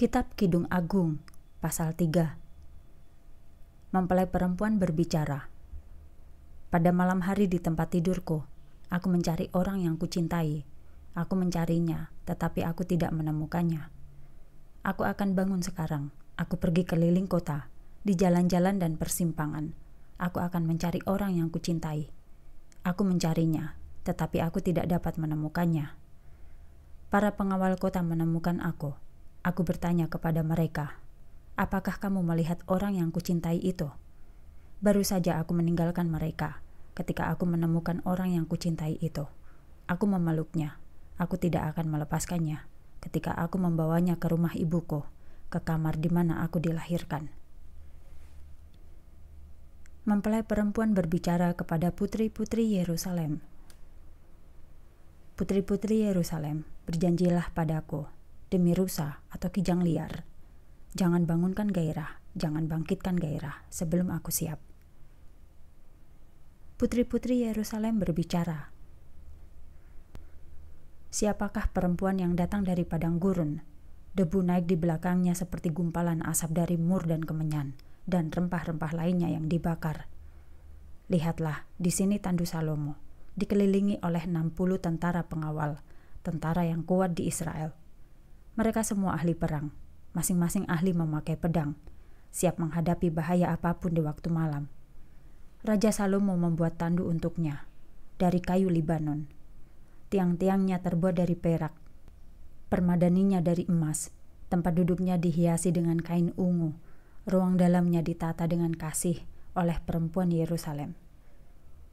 Kitab Kidung Agung, pasal 3. Mempelai perempuan berbicara. Pada malam hari di tempat tidurku, aku mencari orang yang kucintai. Aku mencarinya, tetapi aku tidak menemukannya. Aku akan bangun sekarang. Aku pergi keliling kota, di jalan-jalan dan persimpangan. Aku akan mencari orang yang kucintai. Aku mencarinya, tetapi aku tidak dapat menemukannya. Para pengawal kota menemukan aku Aku bertanya kepada mereka, "Apakah kamu melihat orang yang kucintai itu?" Baru saja aku meninggalkan mereka ketika aku menemukan orang yang kucintai itu. Aku memeluknya. Aku tidak akan melepaskannya ketika aku membawanya ke rumah ibuku, ke kamar di mana aku dilahirkan. Mempelai perempuan berbicara kepada putri-putri Yerusalem. Putri-putri Yerusalem, berjanjilah padaku demi rusa atau kijang liar. Jangan bangunkan gairah, jangan bangkitkan gairah sebelum aku siap. Putri-putri Yerusalem berbicara. Siapakah perempuan yang datang dari padang gurun? Debu naik di belakangnya seperti gumpalan asap dari mur dan kemenyan, dan rempah-rempah lainnya yang dibakar. Lihatlah, di sini tandu Salomo, dikelilingi oleh 60 tentara pengawal, tentara yang kuat di Israel, mereka semua ahli perang, masing-masing ahli memakai pedang, siap menghadapi bahaya apapun di waktu malam. Raja Salomo membuat tandu untuknya dari kayu Libanon. Tiang-tiangnya terbuat dari perak, permadaninya dari emas, tempat duduknya dihiasi dengan kain ungu, ruang dalamnya ditata dengan kasih oleh perempuan Yerusalem.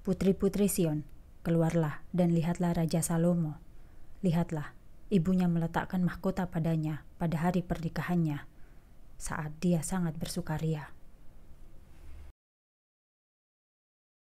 Putri-putri Sion, keluarlah dan lihatlah Raja Salomo. Lihatlah, ibunya meletakkan mahkota padanya pada hari pernikahannya saat dia sangat bersukaria.